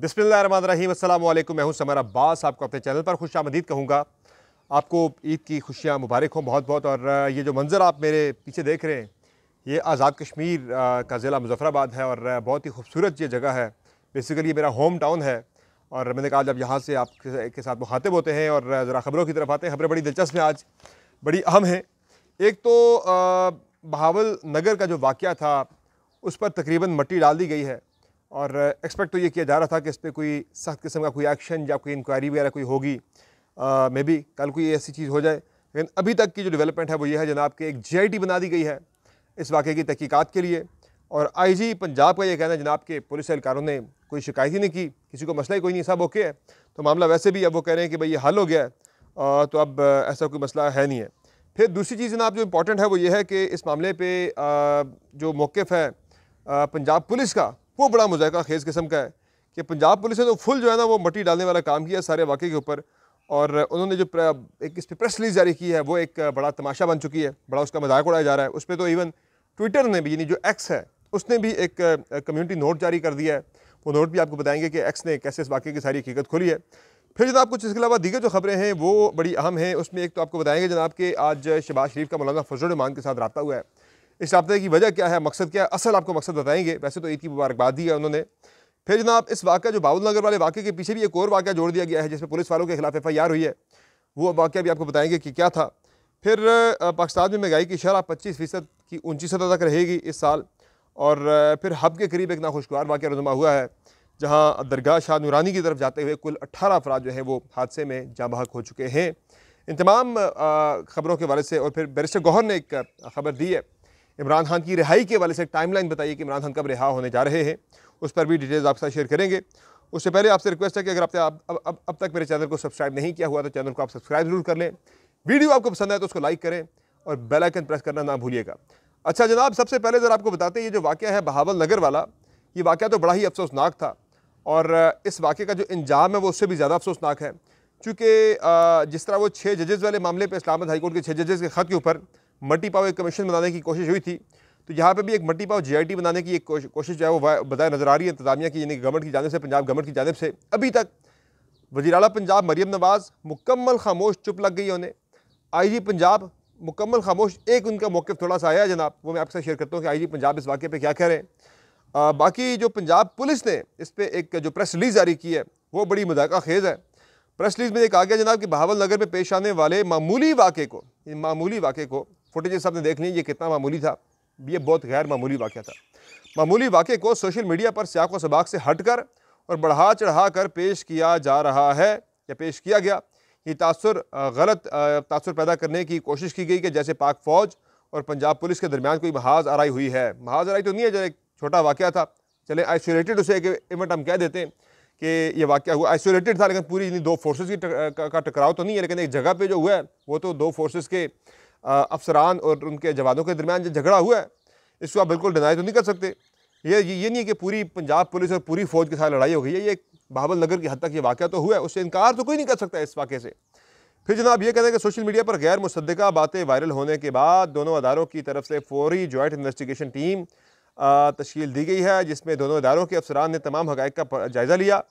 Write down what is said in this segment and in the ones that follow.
बिस्मिल्लाम मैं हूं समर अब्बास आपको अपने चैनल पर खुश आमदीद कहूँगा आपको ईद की खुशियाँ मुबारक हों बहुत बहुत और ये जो मंज़र आप मेरे पीछे देख रहे हैं ये आज़ाद कश्मीर का ज़िला मुजफ़राबाद है और बहुत ही खूबसूरत ये जगह है बेसिकली मेरा होम टाउन है और मैंने कहा जब यहाँ से आपके साथ मुखातिब होते हैं और ज़रा ख़बरों की तरफ आते हैं खबरें बड़ी दिलचस्प हैं आज बड़ी अहम हैं एक तो बहावल नगर का जो वाक़ था उस पर तकरीबन मट्टी डाल दी गई है और एक्सपेक्ट तो ये किया जा रहा था कि इस पर कोई सख्त किस्म का कोई एक्शन या कोई इंक्वायरी वगैरह कोई होगी मे बी कल कोई ऐसी चीज़ हो जाए लेकिन अभी तक की जो डेवलपमेंट है वो ये है जनाब कि एक जे बना दी गई है इस वाक़े की तहकीक़ात के लिए और आईजी पंजाब का ये कहना है जनाब के पुलिस एहलकारों ने कोई शिकायत ही नहीं की किसी को मसला ही कोई नहीं सब ओके है तो मामला वैसे भी अब वो कह रहे हैं कि भाई ये हल हो गया है तो अब ऐसा कोई मसला है नहीं है फिर दूसरी चीज़ जनाब जो इम्पोर्टेंट है वो ये है कि इस मामले पर जो मौक़ है पंजाब पुलिस का वो बड़ा मुजायका खेज़ किस्म का है कि पंजाब पुलिस ने तो फुल जो है ना वो मट्टी डालने वाला काम किया सारे वाक़े के ऊपर और उन्होंने जो एक इस पर प्रेस रिलीज जारी की है वो एक बड़ा तमाशा बन चुकी है बड़ा उसका मजाक उड़ाया जा रहा है उस पर तो इवन ट्विटर ने भी यानी जो एक्स है उसने भी एक कम्युनिटी नोट जारी कर दिया है वो नोट भी आपको बताएंगे कि एक्स ने कैसे इस वाक्य की सारी हकीकत खोली है फिर जनाब कुछ इसके अलावा दीगर जो खबरें हैं वो बड़ी अहम हैं उसमें एक तो आपको बताएंगे जनाब कि आज शबाज शरीफ का मौलाना फजल रमान के साथ रबता हुआ है इस रबे की वजह क्या है मकसद क्या है असल आपको मकसद बताएंगे वैसे तो ईद की मुबारकबाद दी है उन्होंने फिर जनाब इस वाक्य जो बाबुल नगर वाले वाक़े के पीछे भी एक और वाक़ा जोड़ दिया गया है जिसमें पुलिस वालों के खिलाफ एफ आई आर हुई है वो वाक्य भी आपको बताएंगे कि क्या था फिर पाकिस्तान में महंगाई की शरह पच्चीस फ़ीसद की ऊंची सतह तक रहेगी इस साल और फिर हब के करीब एक नाखुशगवार वाक्य रनुमा हुआ है जहाँ दरगाह शाह नूरानी की तरफ जाते हुए कुल अट्ठारह अफराद जो हैं वो हादसे में जाँ बहक हो चुके हैं इन तमाम ख़बरों के वाले से और फिर बैरिस्टर गौहर ने एक खबर दी है इमरान खान की रिहाई के हवाले से एक टाइमलाइन बताइए कि इमरान खान कब रिहा होने जा रहे हैं उस पर भी डिटेल्स आपके साथ शेयर करेंगे उससे पहले आपसे रिक्वेस्ट है कि अगर आपने अब अब अब तक मेरे चैनल को सब्सक्राइब नहीं किया हुआ तो चैनल को आप सब्सक्राइब जरूर कर लें वीडियो आपको पसंद आए तो उसको लाइक करें और बेल आइकन प्रेस करना ना भूलिएगा अच्छा जनाब सबसे पहले ज़रा आपको बताते हैं ये जो वाक्य है बहावल नगर वाला ये वाक़ तो बड़ा ही अफसोसनाक था और इस वाक़े का जो इंजाम है वो उससे भी ज़्यादा अफसोसनाक है चूँकि जिस तरह वो छः जजेज़ वाले मामले पर इस्लामाबाद हाईकोर्ट के छः जजेज़ के ख़त के ऊपर मट्टी पाव एक कमीशन बनाने की कोशिश हुई थी तो यहाँ पे भी एक मट्टी पाव जीआईटी बनाने की एक कोशिश जो है वो बजाय नज़र आ रही है इंतजामिया की यानी गवर्नमेंट की जानब से पंजाब गवर्नमेंट की जानब से अभी तक वजी अला पंजाब मरीम नवाज़ मुकम्मल खामोश चुप लग गई उन्हें आई जी पंजाब मुकम्मल खामोश एक उनका मौक़ थोड़ा सा आया जनाब वो मैं आपके साथ शेयर करता हूँ कि आई जी पंजाब इस वाक़े पर क्या कह रहे हैं आ, बाकी जो पंजाब पुलिस ने इस पर एक जो प्रेस रिलीज़ जारी की है वो बड़ी मजाक खेज़ है प्रेस रिलीज़ में एक आ गया जनाब कि बहावल नगर में पेश आने वाले मामूली वाक़े को मामूली वाक़े को फुटेजेस आपने देख ली ये कितना मामूली था ये बहुत गैर मामूली वाक़ था मामूली वाक़े को सोशल मीडिया पर स्याको सबाक से हट कर और बढ़ा चढ़ा कर पेश किया जा रहा है या पेश किया गया ये तासर गलत तासर पैदा करने की कोशिश की गई कि जैसे पाक फ़ौज और पंजाब पुलिस के दरमियान कोई महाज आरई हुई है महाज आरई तो नहीं है जो एक छोटा वाक़ था चले आइसोलेटेड उसे एक इवेंट हम कह देते हैं कि ये वाक़ हुआ आइसोलेटेड था लेकिन पूरी दो फोर्सेज की टक, का टकराव तो नहीं है लेकिन एक जगह पे जो हुआ है वो तो दो फोर्सेस के अफसरान और उनके जवानों के दरमियान जो झगड़ा हुआ है इसको आप बिल्कुल डिनाई तो नहीं कर सकते ये ये नहीं है कि पूरी पंजाब पुलिस और पूरी फौज के साथ लड़ाई हो गई है ये बाबल नगर की हद तक ये वाक़ तो हुआ है उससे इनकार तो कोई नहीं कर सकता इस वाक़े से फिर जनाब ये कहते हैं कि सोशल मीडिया पर गैर मुसदा बातें वायरल होने के बाद दोनों अदारों की तरफ से फौरी जॉइंट इन्वेस्टिगेशन टीम तश्ील दी गई है जिसमें दोनों इदारों के अफसरान ने तमाम हक़ का जायज़ा लिया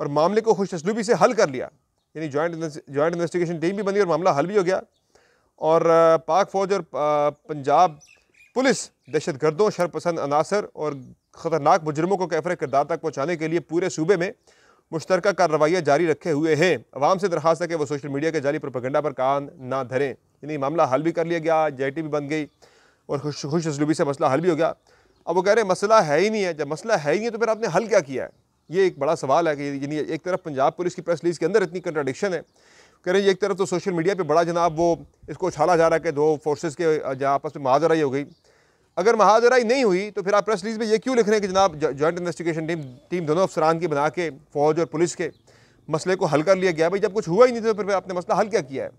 और मामले को खुश तसलूबी से हल कर लिया यानी जॉइंट जॉइंट इन्वेस्टिगेशन टीम भी बनी और मामला हल भी हो गया और पाक फ़ौज और पंजाब पुलिस दहशत गर्दों शरपसंद अनासर और ख़तरनाक मुजरमों को कैफर किरदार तक पहुँचाने के लिए पूरे सूबे में मुश्तर कार्रवाइयाँ जारी रखे हुए हैं आवाम से दरख्वास्त है कि वो सोशल मीडिया के जारी प्रोपगंडा पर कान ना धरें यानी मामला हल भी कर लिया गया जे भी बन गई और खुश खुश असलूबी से मसला हल भी हो गया अब वो कह रहे हैं मसला है ही नहीं है जब मसला है ही नहीं है तो फिर आपने हल क्या किया है ये एक बड़ा सवाल है कि यानी एक तरफ पंजाब पुलिस की प्रेस रिलीज़ के अंदर इतनी कंट्राडिक्शन है कह एक तरफ तो सोशल मीडिया पे बड़ा जनाब वो इसको उछाला जा रहा है कि दो फोर्सेस के जहाँ आपस में महाजराई हो गई अगर महाजराई नहीं हुई तो फिर आप प्रेस रिलीज में ये क्यों लिख रहे हैं कि जनाब जॉइंट इन्वेस्टिगेशन टीम टीम दोनों अफसरान की बना के फौज और पुलिस के मसले को हल कर लिया गया भाई जब कुछ हुआ ही नहीं तो फिर आपने मसला हल क्या किया है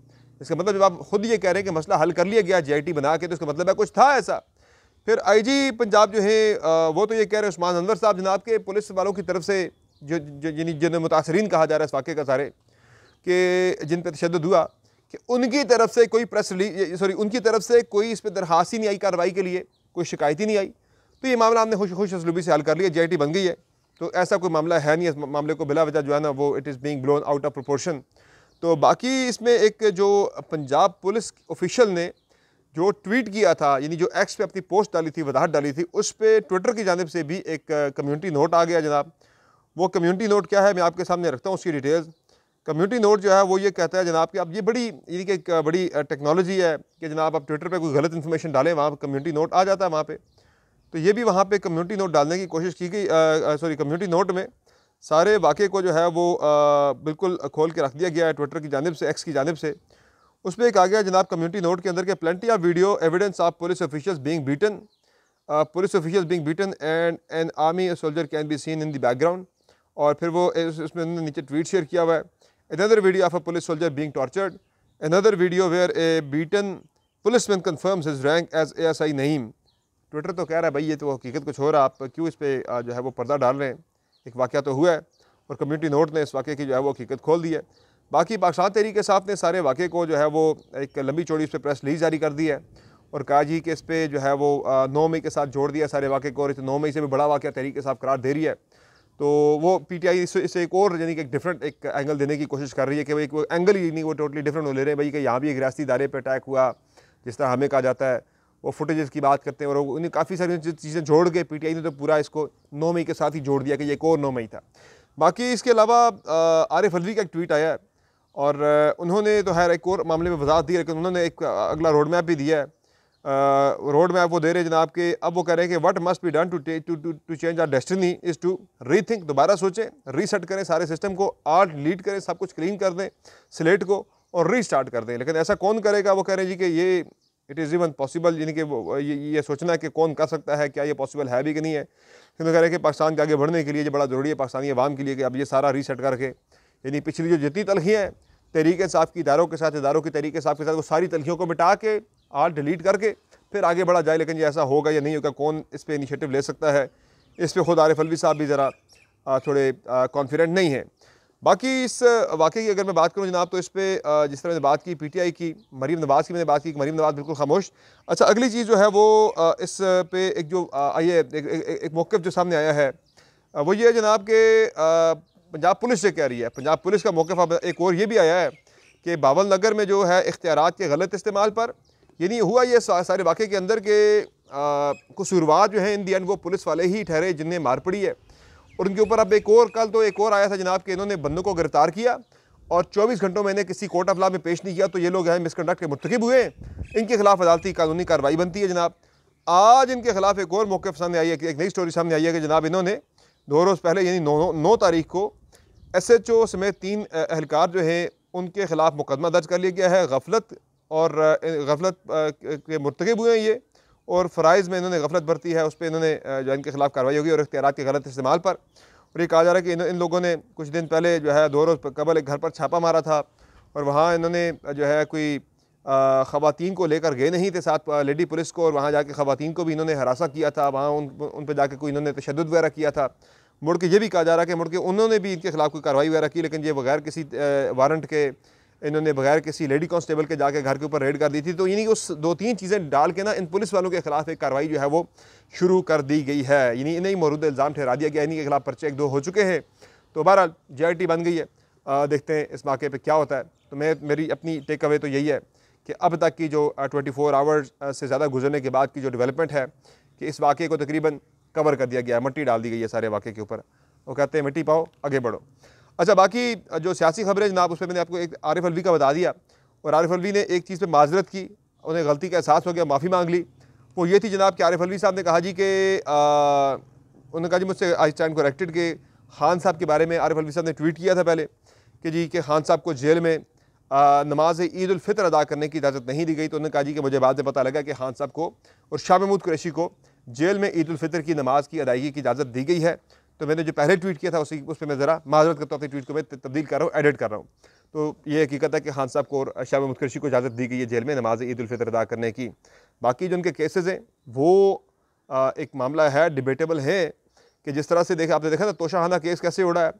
इसका मतलब जब आप खुद ये कह रहे हैं कि मसला हल कर लिया गया जे बना के तो इसका मतलब है कुछ था ऐसा फिर आई पंजाब जो है वो तो ये कह रहे हैं उस्मान अनवर साहब जनाब के पुलिस वालों की तरफ से जो जिन्हें मुतासरीन कहा जा रहा है इस वाक्य का सारे कि जिन पर तशद हुआ कि उनकी तरफ से कोई प्रेस रिलीज सॉरी उनकी तरफ से कोई इस पर दरखास्त ही नहीं आई कार्रवाई के लिए कोई शिकायत ही नहीं आई तो ये मामला हमने खुश खुश असलूबी से हल कर लिया जे बन गई है तो ऐसा कोई मामला है नहीं इस मामले को बिला वजह जो है ना वो it is being blown out of proportion तो बाकी इसमें एक जो पंजाब पुलिस ऑफिशियल ने जो ट्वीट किया था यानी जो एक्स पे अपनी पोस्ट डाली थी वजाहत डाली थी उस पर ट्विटर की जानब से भी एक कम्युनिटी नोट आ गया जनाब वो कम्युनिटी नोट क्या है मैं आपके सामने रखता हूँ उसकी डिटेल्स कम्युनिटी नोट जो है वो ये कहता है जनाब कि अब ये बड़ी ये कि बड़ी टेक्नोलॉजी है कि जनाब आप ट्विटर पे कोई गलत इन्फॉर्मेशन डालें वहाँ पर कम्युनिटी नोट आ जाता है वहाँ पे तो ये भी वहाँ पे कम्युनिटी नोट डालने की कोशिश की गई सॉरी कम्युनिटी नोट में सारे वाक़े को जो है वो आ, बिल्कुल खोल के रख दिया गया है ट्विटर की जानब से एक्स की जानब से उस पर एक आ गया जनाब कम्युनिटी नोट के अंदर के plenty of video evidence of police officials being beaten police officials being beaten and an army soldier can be seen in the background और फिर वो उसमें उन्होंने नीचे ट्वीट शेयर किया हुआ है another video of a police soldier being tortured, another video where a beaten policeman confirms his rank as ASI S I Naeem Twitter तो कह रहा है भाई ये तो हकीकत कुछ हो रहा है आप क्यों इस पर जो है वो पर्दा डाल रहे हैं एक वाक़ा तो हुआ है और कम्यूनिटी नोट ने इस वाक़े की जो है वो हकीकत खोल दी है बाकी पाकिस्तान तहरीक साहब ने सारे वाक़े को जो है वो एक लंबी चौड़ी इस पर प्रेस रिलीज जारी कर दी है और कहा जी कि इस पर जो है वो नौ मई के साथ जोड़ दिया सारे वाक़े को और इस नौ मई से भी बड़ा वाक़ तहरीक साहब करार दे रही है तो वो पीटीआई आई इससे एक और यानी कि एक डिफरेंट एक एंगल देने की कोशिश कर रही है कि भाई एक एंगल ही नहीं वो टोटली डिफरेंट हो ले रहे हैं भाई कि यहाँ भी एक रियाती इदारे पर अटैक हुआ जिस तरह हमें कहा जाता है वो फुटेज़ की बात करते हैं और उन्हें काफ़ी सारी चीज़ें जोड़ के आई ने तो पूरा इसको नौ मई के साथ ही जोड़ दिया कि ये एक और नौ मई था बाकी इसके अलावा आरिफ अलवी का एक ट्वीट आया है और उन्होंने तो खैर एक और मामले में वजात दी है लेकिन उन्होंने एक अगला रोड मैप भी दिया है रोड मैप वो दे रहे जनाब के अब वो कह रहे हैं कि what must be done to to to change our destiny is to rethink दोबारा सोचें रीसेट करें सारे सिस्टम को आर्ट लीड करें सब कुछ क्लीन कर दें स्लेट को और रीस्टार्ट कर दें लेकिन ऐसा कौन करेगा वो कह रहे हैं जी कि ये इट इज़ इवन पॉसिबल यानी कि ये ये सोचना कि कौन कर सकता है क्या ये पॉसिबल है भी कि नहीं है क्योंकि तो कह रहे हैं कि पाकिस्तान के आगे बढ़ने के लिए बड़ा ज़रूरी है पाकिस्तानी अवाम के लिए कि अब ये सारा रीसेट करके यानी पिछली जो जितनी तलखियाँ हैं तरीके साफ़ की इदारों के साथ इदारों की तरीके साफ़ के साथ वो सारी तलखियों को मिटा के आल डिलीट करके फिर आगे बढ़ा जाए लेकिन ये ऐसा होगा या नहीं होगा कौन इस पर इनिशिएटिव ले सकता है इस पर खुद आरिफ अलवी साहब भी ज़रा थोड़े कॉन्फिडेंट नहीं हैं बाकी इस वाक़े की अगर मैं बात करूँ जनाब तो इस पर जिस तरह मैंने बात की पीटीआई की मरीम नवाज़ की मैंने बात की मरीम नवाज़ बिल्कुल खामोश अच्छा अगली चीज़ जो है वो इस पे एक जो आइए एक, एक, एक, एक मौक़ जो सामने आया है वो ये है जनाब के पंजाब पुलिस से कह रही है पंजाब पुलिस का मौक़ एक और ये भी आया है कि बावल नगर में जो है इख्तियार के गलत इस्तेमाल पर यानी हुआ ये सारे वाक़े के अंदर के शुरुआत जो है इन दी एंड वो पुलिस वाले ही ठहरे जिनने मार पड़ी है और उनके ऊपर अब एक और कल तो एक और आया था जनाब कि इन्होंने बंदों को गिरफ़्तार किया और 24 घंटों में इन्हें किसी कोर्ट ऑफ लॉ में पेश नहीं किया तो ये लोग हैं मिसकंडक्ट के मुरतकब हुए इनके खिलाफ अदालती कानूनी कार्रवाई बनती है जनाब आज इनके खिलाफ एक और मौके सामने आई है कि एक नई स्टोरी सामने आई है कि जनाब इन्होंने दो रोज़ पहले यानी नौ नौ तारीख को एस एच ओ समेत तीन एहलकार जो हैं उनके खिलाफ मुकदमा दर्ज कर लिया गया है गफलत और गफलत के मरतकब हुए हैं ये और फ़राइज़ में इन्होंने गफलत बरती है उस पर इन्होंने जो इनके खिलाफ कार्रवाई होगी और इख्तियार के गलत इस्तेमाल पर और ये कहा जा रहा है कि इन, इन लोगों ने कुछ दिन पहले जो है दो रोज़ कबल एक घर पर छापा मारा था और वहाँ इन्होंने जो है कोई ख़वान को लेकर गए नहीं थे साथ लेडी पुलिस को और वहाँ जाके ख़वान को भी इन्होंने हरासा किया था वहाँ उन उन पर जाकर कोई इन्होंने तशद वगैरह किया था मुड़ के ये भी कहा जा रहा है कि मुड़ के उन्होंने भी इनके खिलाफ कोई कार्रवाई वगैरह की लेकिन ये बगैर किसी वारंट के इन्होंने बगैर किसी लेडी कांस्टेबल के जाके घर के ऊपर रेड कर दी थी तो यानी उस दो तीन चीज़ें डाल के ना इन पुलिस वालों के खिलाफ एक कार्रवाई जो है वो शुरू कर दी गई है यानी इन्हें मरूद इल्ज़ाम ठहरा दिया गया इन्हीं के खिलाफ पर्चे एक दो हो चुके हैं तो बहरहाल जे बन गई है आ, देखते हैं इस वाक़े पर क्या होता है तो मैं मेरी अपनी टेक अवे तो यही है कि अब तक की जो ट्वेंटी फोर आवर्स से ज़्यादा गुजरने के बाद की जो डेवलपमेंट है कि इस वाक़े को तकरीबन कवर कर दिया गया है मट्टी डाल दी गई है सारे वाक़े के ऊपर वो कहते हैं मिट्टी पाओ आगे बढ़ो अच्छा बाकी जो सियासी खबरें जनाब उस पर मैंने आपको एक आरिफ अलवी का बता दिया और आरिफ अलवी ने एक चीज़ पर माजरत की उन्हें गलती का एहसास हो गया माफ़ी मांग ली वो ये थी जनाब कि आरिफ अलवी साहब ने कहा जी कि उन्होंने कहा जी मुझसे आई स्टैंड रेक्टेड के खान साहब के बारे में आरिफ अलवी साहब ने ट्वीट किया था पहले कि जी कि खान साहब को जेल में नमाज ईद फितर अदा करने की इजाज़त नहीं दी गई तो उन्होंने कहा जी कि मुझे बाद में पता लगा कि खान साहब को और शाह महमूद कुरैशी को जेल में ईद फितर की नमाज़ की अदायगी की इजाज़त दी गई है तो मैंने जो पहले ट्वीट किया था उसी उस पर मैं ज़रा माजरत करता हूँ अपनी ट्वीट को मैं तब्दील कर रहा हूँ एडिट कर रहा हूँ तो ये हकीकत है कि खान साहब को और शाह महमूद कृषि को इजाज़त दी गई है जेल में नमाज ईदालफ़ितर अदा करने की बाकी जो उनके केसेज़ हैं वो एक मामला है डिबेटेबल है कि जिस तरह से देखा आपने देखा था तोशाहाना केस कैसे उड़ा है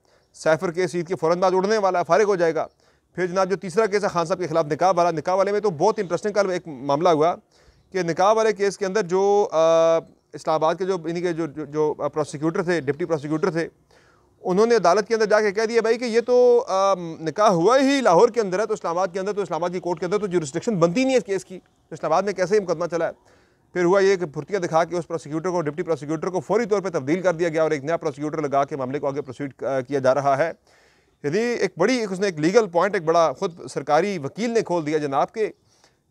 सैफर केस ईद के फ़ौरन बाद उड़ने वाला है फारिग हो जाएगा फिर जनाब जो तीसरा केस है खान साहब के खिलाफ निकाह वाला निकाह वाले में तो बहुत इंटरेस्टिंग का एक मामला हुआ कि निकाह वाले केस के अंदर जो इस्लामाबाद के जो इन्हीं के जो जो, जो प्रोसिक्यूटर थे डिप्टी प्रोसिक्यूटर थे उन्होंने अदालत के अंदर जाके कह दिया भाई कि ये तो निकाह हुआ ही लाहौर के अंदर है तो इस्लामाबाद के अंदर तो इस्लामाबाद की कोर्ट के अंदर तो रिस्ट्रिक्शन बनती नहीं है इस केस की तो इस्लामाबाद में कैसे ही मुकदमा चला है फिर हुआ ये कि फुर्तियाँ दिखा के उस प्रोसिक्यूटर को डिप्टी प्रोसिक्यूटर को फौरी तौर पर तब्दील कर दिया गया और एक नया प्रोसिक्यूटर लगा के मामले को आगे प्रोसीड किया जा रहा है यदि एक बड़ी एक उसने एक लीगल पॉइंट एक बड़ा खुद सरकारी वकील ने खोल दिया जनाब के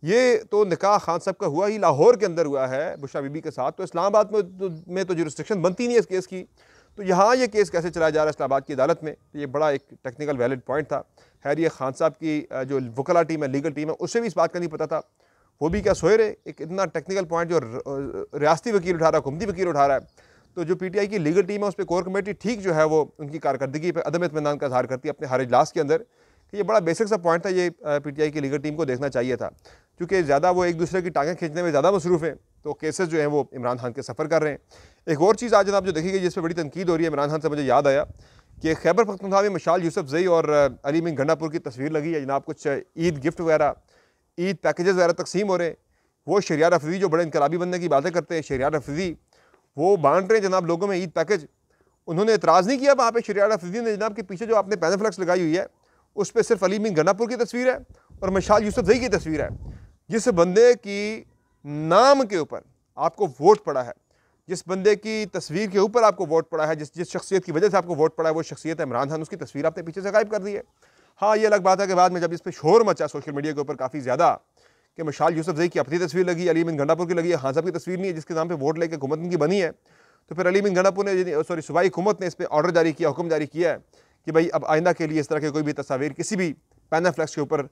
ये तो निकाह खान साहब का हुआ ही लाहौर के अंदर हुआ है बुशा बीबी के साथ तो इस्लामाबाद में तो में तो जुरिस्ट्रिक्शन बनती नहीं है इस केस की तो यहाँ ये केस कैसे चलाया जा रहा है इस्लामाबाद की अदालत में तो ये बड़ा एक टेक्निकल वैलिड पॉइंट था खैर ये खान साहब की जो वकला टीम है लीगल टीम है उससे भी इस बात का नहीं पता था वो भी क्या सोए रहे एक इतना टेक्निकल पॉइंट जो रियाती वकील उठा रहा है घुमती वकील उठा रहा है तो जो पीटीआई की लीगल टीम है उस पर कोर कमेटी ठीक जो है वो उनकी कारकर्दगी पर अदम इतमान का इजहार करती है अपने हर इजलास के अंदर कि ये बड़ा बेसिक सा पॉइंट था ये पीटीआई की लीगल टीम को देखना चाहिए था क्योंकि ज़्यादा वो एक दूसरे की टांगें खींचने में ज़्यादा मसरूफ़ हैं तो केसेस जो हैं वो इमरान खान के सफ़र कर रहे हैं एक और चीज़ आज आप जो देखी गई जिस पर बड़ी तनकीद हो रही है इमरान खान से मुझे याद आया कि खैबर पख्तनख्वा में मशाल यूसफ जई और अली मिन गंडापुर की तस्वीर लगी है जनाब कुछ ईद गिफ्ट वगैरह ईद पैकेजेस वगैरह तकसीम हो रहे हैं वो शरिया रफजी जो बड़े इनकलाबी बनने की बातें करते हैं शरिया रफजी वो बांट रहे हैं जनाब लोगों में ईद पैकेज उन्होंने एतराज़ नहीं किया वहाँ पर शरिया रफजी ने जनाब के पीछे जो आपने पैनाफ्लैक्स लगाई हुई है उस पर सिर्फ अली मिन गंडापुर की तस्वीर है और मशाल यूसफ जई की तस्वीर है जिस बंदे की नाम के ऊपर आपको वोट पड़ा है जिस बंदे की तस्वीर के ऊपर आपको वोट पड़ा है जिस जिस शख्सियत की वजह से आपको वोट पड़ा है वो शख्सियत इमरान खान उसकी तस्वीर आपने पीछे से गायब कर दी है हाँ ये अलग बात है कि बाद में जब इस पर शोर मचा सोशल मीडिया के ऊपर काफ़ी ज़्यादा कि मशाल यूसफ जई की अपनी तस्वीर लगी अली बिन गंडापुर की लगी है हाँ साहब की तस्वीर नहीं है जिसके नाम पर वोट लेकर हुकूमत की बनी है तो फिर अली बिन गंडापुर ने सॉरी सूबाई हुकूमत ने इस पर ऑर्डर जारी किया हुक्म जारी किया है कि भाई अब आइंदा के लिए इस तरह के कोई भी तस्वीर किसी भी पैनाफ्लैक्स के ऊपर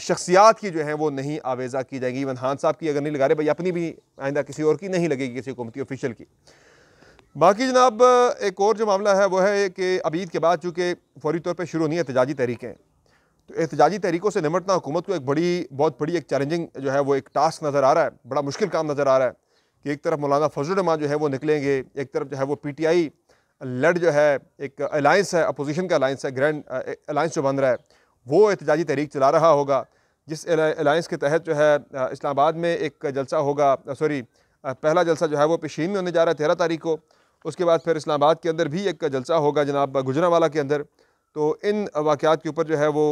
शख्सियात की जो है वो नहीं आवेज़ा की जाएगी इवन हान साहब की अगर नहीं लगा रहे भाई अपनी भी आइंदा किसी और की नहीं लगेगी किसी हुकूमती ऑफिशल की बाकी जनाब एक और जो मामला है वो है कि अब ईद के बाद चूँकि फौरी तौर पर शुरू नहीं एहतजाजी तरीकें तो एहतजाजी तरीकों से निमटना हुकूमत को एक बड़ी बहुत बड़ी एक चैलेंजिंग जो है वो एक टास्क नज़र आ रहा है बड़ा मुश्किल काम नज़र आ रहा है कि एक तरफ मौलाना फजलरहमान जो है वो निकलेंगे एक तरफ जो है वो पी टी आई लड़ जो है एक अलायंस है अपोजिशन का अलायंस है ग्रैंड अलायंस जो बन रहा है वो एहतजाजी तहरीक चला रहा होगा जिस अलाइंस के तहत जो है इस्लामाबाद में एक जलसा होगा सॉरी पहला जलसा जो है वो पेशीन में होने जा रहा है तेरह तारीख को उसके बाद फिर इस्लामाबाद के अंदर भी एक जलसा होगा जनाब गुजरावाला के अंदर तो इन वाक़ात के ऊपर जो है वो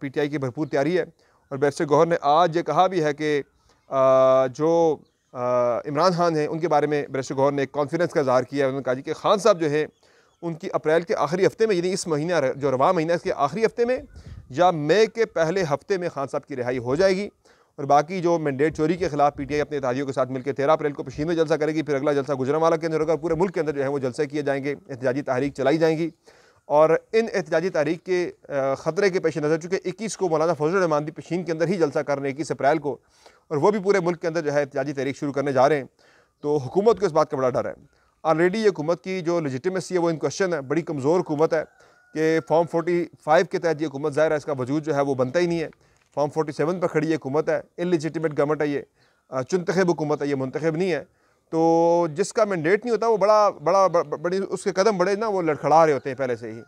पी टी आई की भरपूर तैयारी है और बैरिस्टर गौहर ने आज ये कहा भी है कि जो इमरान खान हैं उनके बारे में बैरिस्टर गौहर ने एक कॉन्फ्रेंस का इजहार किया उन्होंने कहा कि खान साहब जो है उनकी अप्रैल के आखिरी हफ़्ते में यानी इस महीना जो रवा महीना इसके आखिरी हफ़्ते में या मई के पहले हफ्ते में खान साहब की रिहाई हो जाएगी और बाकी जो मैंडेट चोरी के खिलाफ पीटीआई अपने इतिहादियों के साथ मिलकर तेरह अप्रैल को पशीन में जलसा करेगी फिर अगला जलसा गुजरावाला के अंदर होगा पूरे मुल्क के अंदर जो है वो जलसे किए जाएंगे एहतजाजी तहरीक चलाई जाएंगी और इन एहतजाजी तहरीक के ख़तरे के पेश नज़र चूँकि इक्कीस को मौलाना फजल रहमान भी पशीन के अंदर ही जलसा कर रहे हैं इक्कीस अप्रैल को और वो भी पूरे मुल्क के अंदर जो है एहतजाजी तहरीक शुरू करने जा रहे हैं तो हुकूमत को इस बात का बड़ा डर है ऑलरेडी ये हुकूमत की जो लजिटमेसी है वो इन क्वेश्चन है बड़ी कमज़ोर हुकूमत है कि फॉर्म 45 के तहत ये हुकूमत ज़ाहिर है इसका वजूद जो है वो बनता ही नहीं है फॉर्म 47 पर खड़ी ये हुकूमत है इलिजिटिमेट गवर्नमेंट है ये चुनतखब हुकूमत है ये मुंतखब नहीं है तो जिसका मैंडेट नहीं होता वो बड़ा बड़ा बड़ी उसके कदम बड़े ना वो लड़खड़ा रहे होते हैं पहले से ही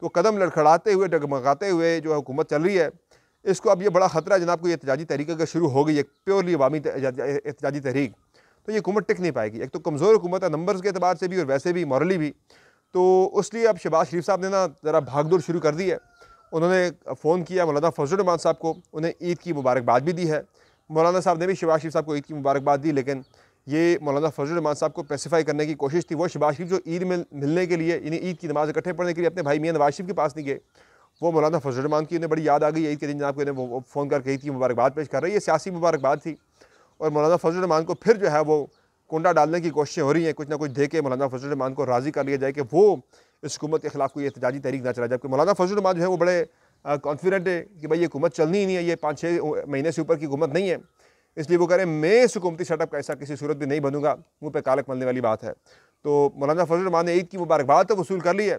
तो कदम लड़खड़ाते हुए डगमगाते हुए जो हुकूमत चल रही है इसको अब ये बड़ा ख़तरा जनाब को एहतजाजी तहरीक अगर शुरू हो गई एक प्योरली अवामी एहतजाजी तहरीक तो ये हुकूमत टिक नहीं पाएगी एक तो कमज़ोर हुकूमत है नंबर्स के अतबार से भी और वैसे भी मॉरली भी तो उसलिए अब शहबाज शरीफ साहब ने ना ज़रा भागदौड़ शुरू कर दी है उन्होंने फ़ोन किया मौलाना फजलरहमान साहब को उन्हें ईद की मुबारकबाद भी दी है मौलाना साहब ने भी शबाज शरीफ साहब को ईद की मुबारकबाद दी लेकिन ये मौलाना फजलरहमान साहब को पेसीफाई करने की कोशिश थी वो शबाज शरीफ जो ईद में मिलने के लिए यानी ईद की नमाज़ इकट्ठे पढ़ने के लिए अपने भाई मियाँ नवाज शरीफ के पास नहीं गए वो मौलाना फजलरहमान की उन्हें बड़ी याद आ गई ईद के दिन जनाब को फ़ोन करके ईद की मुबारकबाद पेश कर रही है सियासी मुबारकबाद थी और मौलाना फजलरहमान को फिर जो है वो कुंडा डालने की कोशिशें हो रही हैं कुछ ना कुछ देखे मौलाना फजल रमान को राज़ी कर लिया जाए कि वो इस हुकूमत के खिलाफ कोई एहतजाजी तहरीक ना चला जबकि मौलाना फजल रमान जो है वो बड़े कॉन्फिडेंट है कि भाई ये हुकूमत चलनी ही नहीं है ये पाँच छः महीने से ऊपर की हुकूमत नहीं है इसलिए वो कह रहे हैं मैं इस हुकूमती सेटअप का ऐसा किसी सूरत भी नहीं बनूंगा मुँह पर कालक मलने वाली बात है तो मौलाना फजल रमान ने ईद की मुबारकबाद तो वसूल कर ली है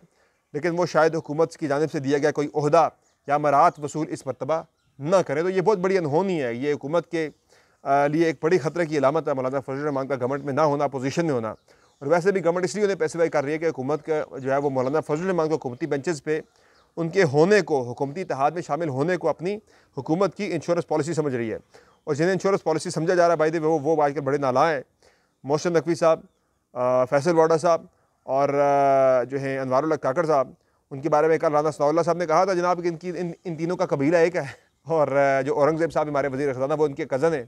लेकिन वो शायद हुकूमत की जानब से दिया गया कोई अहदा या मरात वसूल इस मरतबा ना करें तो ये बहुत बड़ी अनहोनी है ये हुकूमत के लिए एक बड़ी ख़तरे की अलामत है मौलाना फजल रहमान का गवर्नमेंट में ना होना अपोजिशन में होना और वैसे भी गवर्नमेंट इसलिए उन्हें पैसे कर रही है कि हुकूमत का जो है वो मौलाना फजल रहमान को हुकूमती बेंचेस पे उनके होने को हुकूमती इतिहाद में शामिल होने को अपनी हुकूमत की इंश्योरेंस पॉलिसी समझ रही है और जिन्हें इंश्योरेंस पॉलिसी समझा जा रहा है भाई दे वो वो आजकल बड़े नाला हैं मोहसिन नकवी साहब फैसल वाडा साहब और जो है अनवारुल्ला काकड़ साहब उनके बारे में कल राना सनाउल्ला साहब ने कहा था जनाब कि इनकी इन इन तीनों का कबीला एक है और जो औरंगज़ेब साहब हमारे वजी ख़जाना वो इनके कज़न है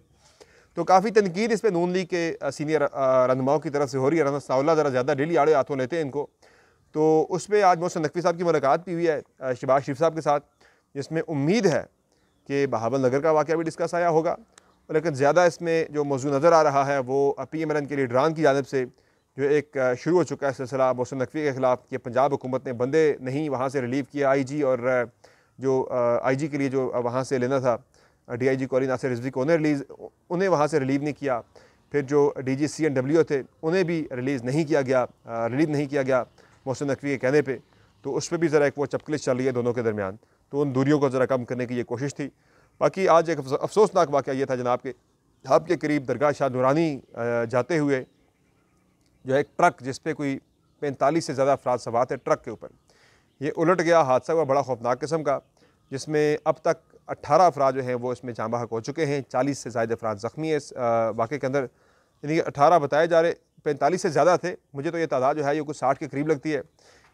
तो काफ़ी तनकीद इस पर नून लीग के सीनियर रहनुमाओं की तरफ से हो रही है रहना सावला ज़रा ज़्यादा डेली आड़े हाथों लेते हैं इनको तो उस पर आज मोहसिन नकवी साहब की मुलाकात भी हुई है शिबाज शरीफ साहब के साथ जिसमें उम्मीद है कि बहावल नगर का वाक़ भी डिस्कस आया होगा लेकिन ज़्यादा इसमें जो मौजू नज़र आ रहा है वो पी एम एन के लीडरान की जानब से जो एक शुरू हो चुका है सिलसिला मोहसिन नकवी के ख़िलाफ़ कि पंजाब हुकूमत ने बंदे नहीं वहाँ से रिलीव किया आई जी और जो आई जी के लिए जो वहाँ से लेना था डीआईजी कौरीन नासिर रिजवी को उन्हें रिलीज़ उन्हें वहाँ से रिलीव नहीं किया फिर जो D G C N W थे उन्हें भी रिलीज़ नहीं किया गया रिलीव नहीं किया गया मोहसिन नकवी के कहने पर तो उस पर भी ज़रा एक वो चपकलिश चल रही है दोनों के दरमियान तो उन दूरियों को ज़रा कम करने की ये कोशिश थी बाकी आज एक अफसोसनाक वाक़ ये था जनाब के हब के करीब दरगाह शाह नूरानी जाते हुए जो एक ट्रक जिस पर कोई पैंतालीस से ज़्यादा अफराद सवार थे ट्रक के ऊपर ये उलट गया हादसा हुआ बड़ा खौफनाक किस्म का जिसमें अब तक अट्ठारह अफराज जो हैं वो इसमें जाँ बहक हो चुके हैं चालीस से ज़ायद अफराद ज़ख्मी है इस वाक़े के अंदर यानी कि अठारह बताए जा रहे पैंतालीस से ज़्यादा थे मुझे तो ये तादाद जो है ये कुछ साठ के करीब लगती है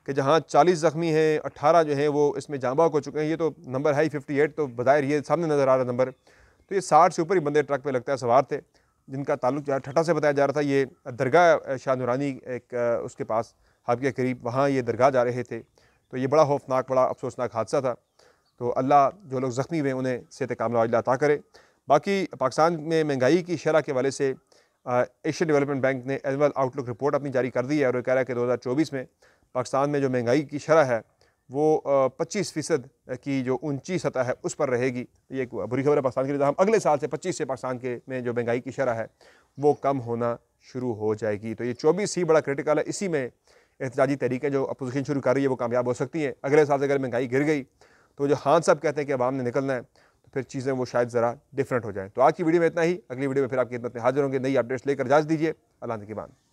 कि जहाँ चालीस ज़ख्मी हैं अट्ठारह जो हैं वो इसमें जाँ बहक हो चुके हैं ये तो नंबर है ही फिफ्टी एट तो बज़ाहिर ये सामने नज़र आ रहा नंबर तो ये साठ से ऊपर ही बंदे ट्रक पर लगता है सवार थे जिनका ताल्लुक जो है ठटा से बताया जा रहा था ये दरगाह शाह नूरानी एक उसके पास हब के करीब वहाँ ये दरगाह जा रहे थे तो ये बड़ा खौफनाक बड़ा अफसोसनाक हादसा था तो अल्लाह जो लोग ज़ख्मी हुए उन्हें सेहत कामला अता करे बाकी पाकिस्तान में महंगाई की शरह के वाले से एशियन डेवलपमेंट बैंक ने एनअल आउटलुक रिपोर्ट अपनी जारी कर दी है और कह रहा है कि दो हज़ार चौबीस में पाकिस्तान में जो महंगाई की शरह है वो पच्चीस फ़ीसद की जो ऊंची सतह है उस पर रहेगी ये एक बुरी खबर है पाकिस्तान के लिए हम अगले साल से पच्चीस से पाकिस्तान के में जो महंगाई की शरह है वो कम होना शुरू हो जाएगी तो ये चौबीस ही बड़ा क्रिटिकल है इसी में एहतजाजी तरीके जो अपोजिशन शुरू कर रही है वो कामयाब हो सकती हैं अगले साल से अगर महंगाई गिर गई तो जो हाँ साहब कहते हैं कि अब हमने निकलना है तो फिर चीज़ें वो शायद ज़रा डिफरेंट हो जाएँ तो आज की वीडियो में इतना ही अगली वीडियो में फिर आपकी इतना हाजिर होंगे नई अपडेट्स लेकर जांच दीजिए अल्लाह की बात